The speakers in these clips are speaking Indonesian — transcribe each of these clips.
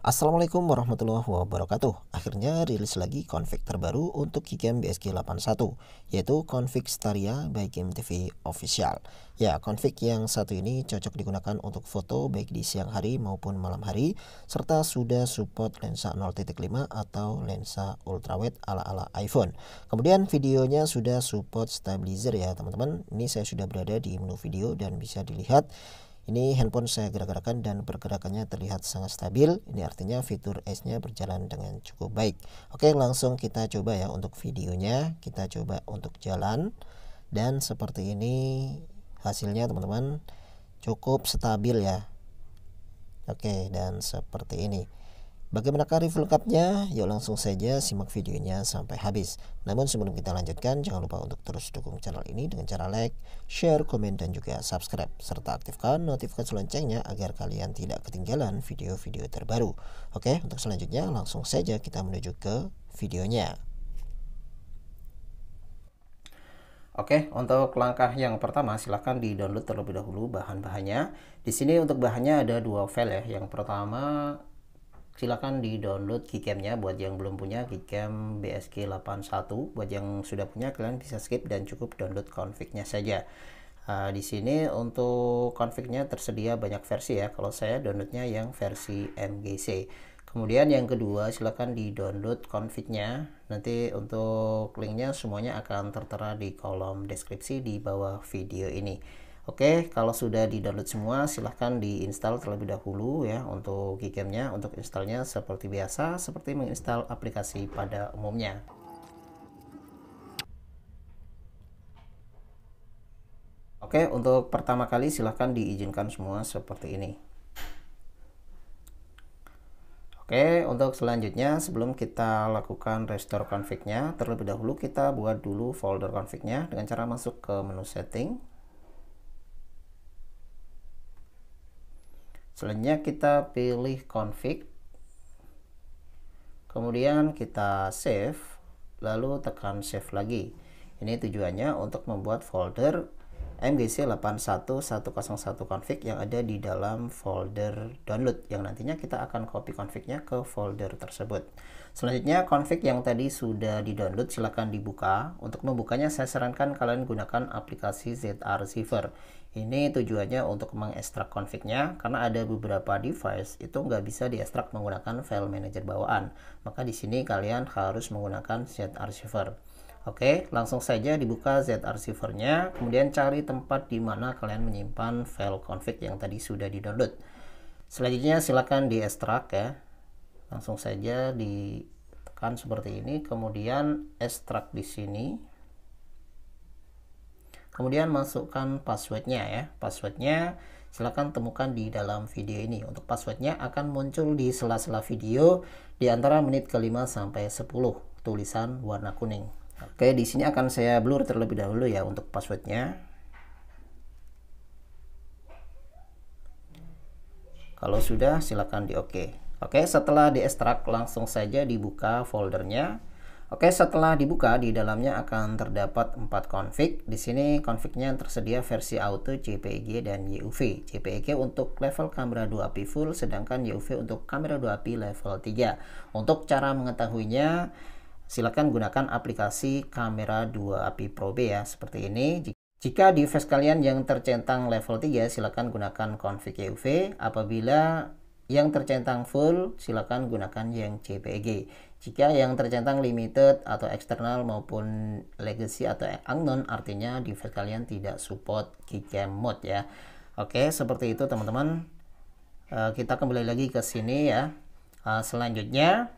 Assalamualaikum warahmatullahi wabarakatuh Akhirnya rilis lagi config terbaru untuk Kikem BSG 81 Yaitu config Staria by Game TV Official Ya config yang satu ini cocok digunakan untuk foto baik di siang hari maupun malam hari Serta sudah support lensa 0.5 atau lensa ultrawide ala-ala iPhone Kemudian videonya sudah support stabilizer ya teman-teman Ini saya sudah berada di menu video dan bisa dilihat ini handphone saya gerak-gerakan dan pergerakannya terlihat sangat stabil. Ini artinya fitur S-nya berjalan dengan cukup baik. Oke, langsung kita coba ya untuk videonya. Kita coba untuk jalan dan seperti ini hasilnya teman-teman cukup stabil ya. Oke, dan seperti ini. Bagaimana review lengkapnya? Yuk langsung saja simak videonya sampai habis. Namun sebelum kita lanjutkan, jangan lupa untuk terus dukung channel ini dengan cara like, share, komen, dan juga subscribe. Serta aktifkan notifikasi loncengnya agar kalian tidak ketinggalan video-video terbaru. Oke, untuk selanjutnya langsung saja kita menuju ke videonya. Oke, untuk langkah yang pertama silahkan di-download terlebih dahulu bahan-bahannya. Di sini untuk bahannya ada dua file ya. Yang pertama silakan di download keycamnya buat yang belum punya keycam BSK81 buat yang sudah punya kalian bisa skip dan cukup download config saja uh, di sini untuk konfliknya tersedia banyak versi ya kalau saya downloadnya yang versi MGC kemudian yang kedua silahkan di download konfliknya nanti untuk linknya semuanya akan tertera di kolom deskripsi di bawah video ini Oke, kalau sudah di-download semua, silahkan diinstal terlebih dahulu ya untuk Gcamnya. Untuk installnya seperti biasa, seperti menginstal aplikasi pada umumnya. Oke, untuk pertama kali silahkan diizinkan semua seperti ini. Oke, untuk selanjutnya sebelum kita lakukan restore config-nya, terlebih dahulu kita buat dulu folder config-nya dengan cara masuk ke menu setting. selanjutnya kita pilih config kemudian kita save lalu tekan save lagi ini tujuannya untuk membuat folder MGC 81101 config yang ada di dalam folder download yang nantinya kita akan copy confignya ke folder tersebut. Selanjutnya config yang tadi sudah di-download silahkan dibuka. Untuk membukanya saya sarankan kalian gunakan aplikasi ZR Ini tujuannya untuk mengekstrak confignya karena ada beberapa device itu nggak bisa diekstrak menggunakan file manager bawaan. Maka di sini kalian harus menggunakan ZR Oke, langsung saja dibuka z archiver kemudian cari tempat di mana kalian menyimpan file config yang tadi sudah di-download. Selanjutnya silakan di-extract ya. Langsung saja ditekan seperti ini, kemudian ekstrak di sini. Kemudian masukkan passwordnya ya. Passwordnya silakan temukan di dalam video ini. Untuk passwordnya akan muncul di sela-sela video di antara menit ke-5 sampai 10 tulisan warna kuning. Oke, di sini akan saya blur terlebih dahulu ya untuk passwordnya. Kalau sudah, silakan di OK. Oke, setelah di ekstrak langsung saja dibuka foldernya. Oke, setelah dibuka di dalamnya akan terdapat 4 config. Di sini confignya tersedia versi auto JPEG dan YUV. JPEG untuk level kamera 2 API full sedangkan YUV untuk kamera 2 API level 3. Untuk cara mengetahuinya silakan gunakan aplikasi kamera 2 API Pro B ya seperti ini. Jika device kalian yang tercentang level 3 silakan gunakan config e UV. Apabila yang tercentang full silakan gunakan yang JPEG. Jika yang tercentang limited atau eksternal maupun legacy atau unknown artinya device kalian tidak support keycam mode ya. Oke, seperti itu teman-teman. Eh, kita kembali lagi ke sini ya. Eh, selanjutnya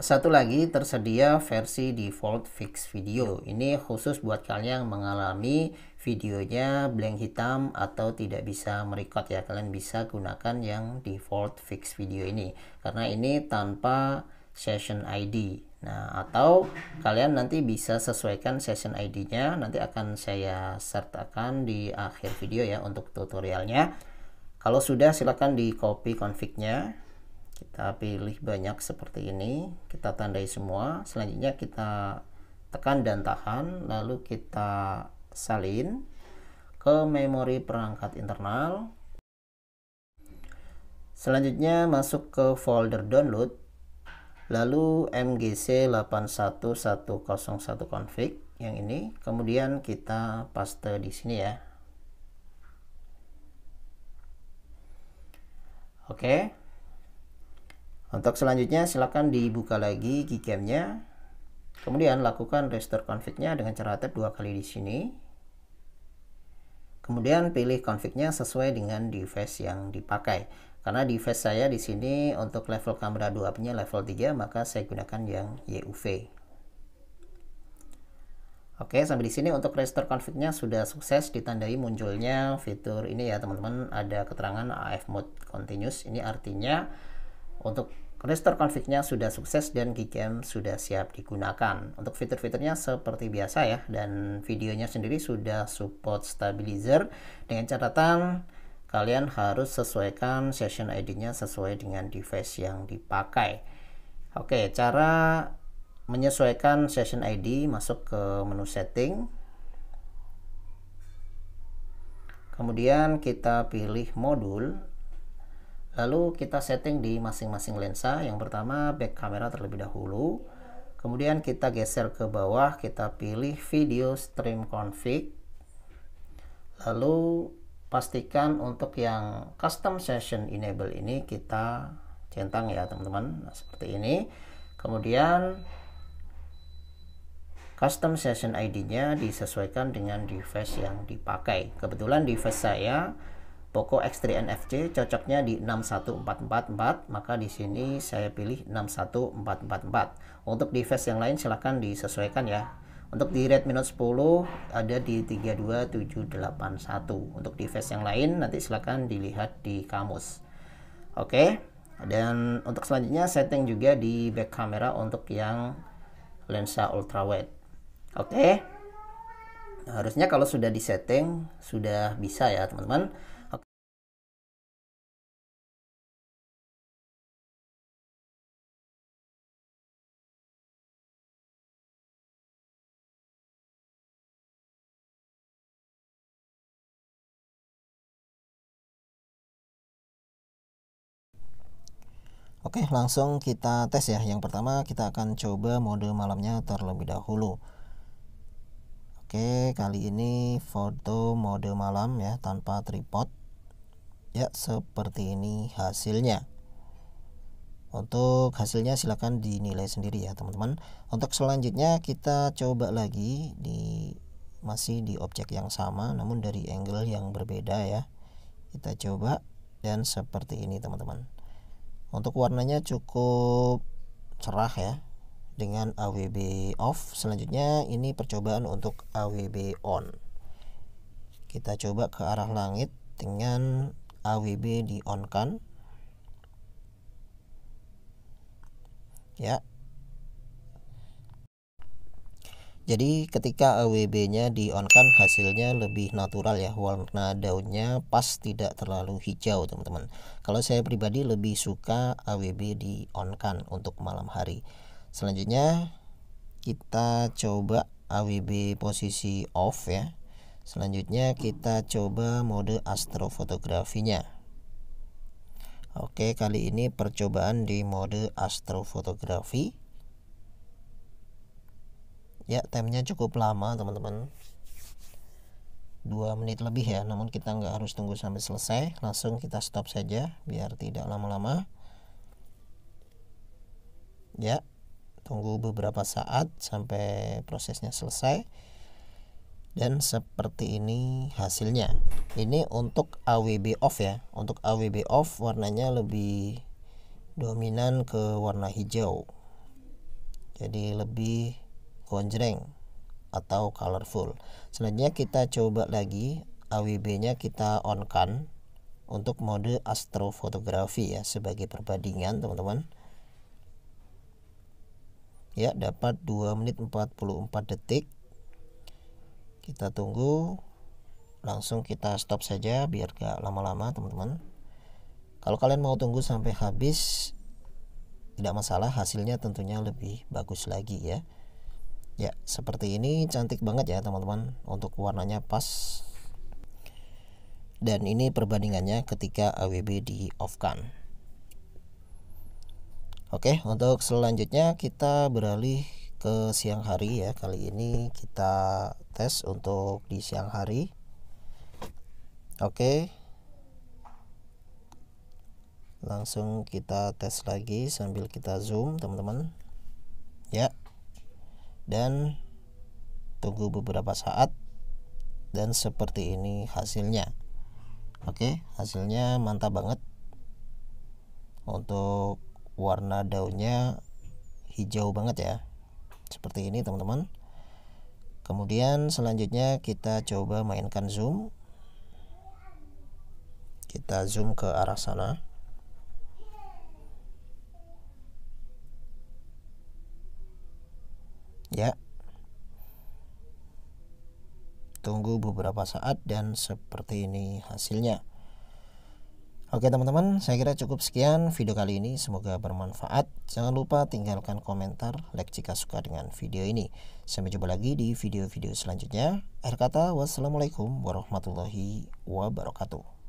satu lagi tersedia versi default fix video. Ini khusus buat kalian yang mengalami videonya blank hitam atau tidak bisa merecord ya. Kalian bisa gunakan yang default fix video ini karena ini tanpa session ID. Nah, atau kalian nanti bisa sesuaikan session ID-nya. Nanti akan saya sertakan di akhir video ya untuk tutorialnya. Kalau sudah silahkan di copy config-nya kita pilih banyak seperti ini kita tandai semua selanjutnya kita tekan dan tahan lalu kita salin ke memori perangkat internal selanjutnya masuk ke folder download lalu mgc 81101 config yang ini kemudian kita paste di sini ya oke okay. Untuk selanjutnya silakan dibuka lagi gcam Kemudian lakukan restore config-nya dengan cara tap dua kali di sini. Kemudian pilih config-nya sesuai dengan device yang dipakai. Karena device saya di sini untuk level kamera 2 punya level 3 maka saya gunakan yang YUV. Oke, sampai di sini untuk restore config-nya sudah sukses ditandai munculnya fitur ini ya teman-teman ada keterangan AF mode continuous. Ini artinya untuk restore config-nya sudah sukses dan Gcam sudah siap digunakan. Untuk fitur-fiturnya seperti biasa ya dan videonya sendiri sudah support stabilizer dengan catatan kalian harus sesuaikan session ID-nya sesuai dengan device yang dipakai. Oke, cara menyesuaikan session ID masuk ke menu setting. Kemudian kita pilih modul Lalu kita setting di masing-masing lensa. Yang pertama back kamera terlebih dahulu. Kemudian kita geser ke bawah, kita pilih video stream config. Lalu pastikan untuk yang custom session enable ini kita centang ya teman-teman. Nah, seperti ini. Kemudian custom session ID-nya disesuaikan dengan device yang dipakai. Kebetulan device saya Poco X3 NFC cocoknya di 61444 maka di sini saya pilih 61444 untuk device yang lain silahkan disesuaikan ya untuk di Redmi Note 10 ada di 32781 untuk device yang lain nanti silahkan dilihat di kamus oke okay. dan untuk selanjutnya setting juga di back camera untuk yang lensa ultrawide oke okay. harusnya kalau sudah di setting sudah bisa ya teman-teman Oke, langsung kita tes ya. Yang pertama kita akan coba mode malamnya terlebih dahulu. Oke, kali ini foto mode malam ya tanpa tripod. Ya, seperti ini hasilnya. Untuk hasilnya silahkan dinilai sendiri ya teman-teman. Untuk selanjutnya kita coba lagi di masih di objek yang sama namun dari angle yang berbeda ya. Kita coba dan seperti ini teman-teman untuk warnanya cukup cerah ya dengan AWB off selanjutnya ini percobaan untuk AWB on kita coba ke arah langit dengan AWB di on kan ya jadi ketika AWB nya di on kan hasilnya lebih natural ya warna daunnya pas tidak terlalu hijau teman-teman kalau saya pribadi lebih suka AWB di on kan untuk malam hari selanjutnya kita coba AWB posisi off ya selanjutnya kita coba mode astrofotografinya Oke, kali ini percobaan di mode astrofotografi ya timenya cukup lama teman-teman 2 menit lebih ya namun kita nggak harus tunggu sampai selesai langsung kita stop saja biar tidak lama-lama ya tunggu beberapa saat sampai prosesnya selesai dan seperti ini hasilnya ini untuk AWB off ya untuk AWB off warnanya lebih dominan ke warna hijau jadi lebih gonjreng atau colorful selanjutnya kita coba lagi AWB-nya kita on kan untuk mode astrofotografi ya sebagai perbandingan teman-teman ya dapat 2 menit 44 detik kita tunggu langsung kita stop saja biar gak lama-lama teman-teman kalau kalian mau tunggu sampai habis tidak masalah hasilnya tentunya lebih bagus lagi ya ya seperti ini cantik banget ya teman-teman untuk warnanya pas dan ini perbandingannya ketika AWB di off kan Oke untuk selanjutnya kita beralih ke siang hari ya kali ini kita tes untuk di siang hari Oke langsung kita tes lagi sambil kita zoom teman-teman ya dan tunggu beberapa saat dan seperti ini hasilnya oke hasilnya mantap banget untuk warna daunnya hijau banget ya seperti ini teman-teman kemudian selanjutnya kita coba mainkan zoom kita zoom ke arah sana ya tunggu beberapa saat dan seperti ini hasilnya Oke teman-teman, saya kira cukup sekian video kali ini. Semoga bermanfaat. Jangan lupa tinggalkan komentar, like jika suka dengan video ini. Sampai jumpa lagi di video-video selanjutnya. Akhir kata, wassalamualaikum warahmatullahi wabarakatuh.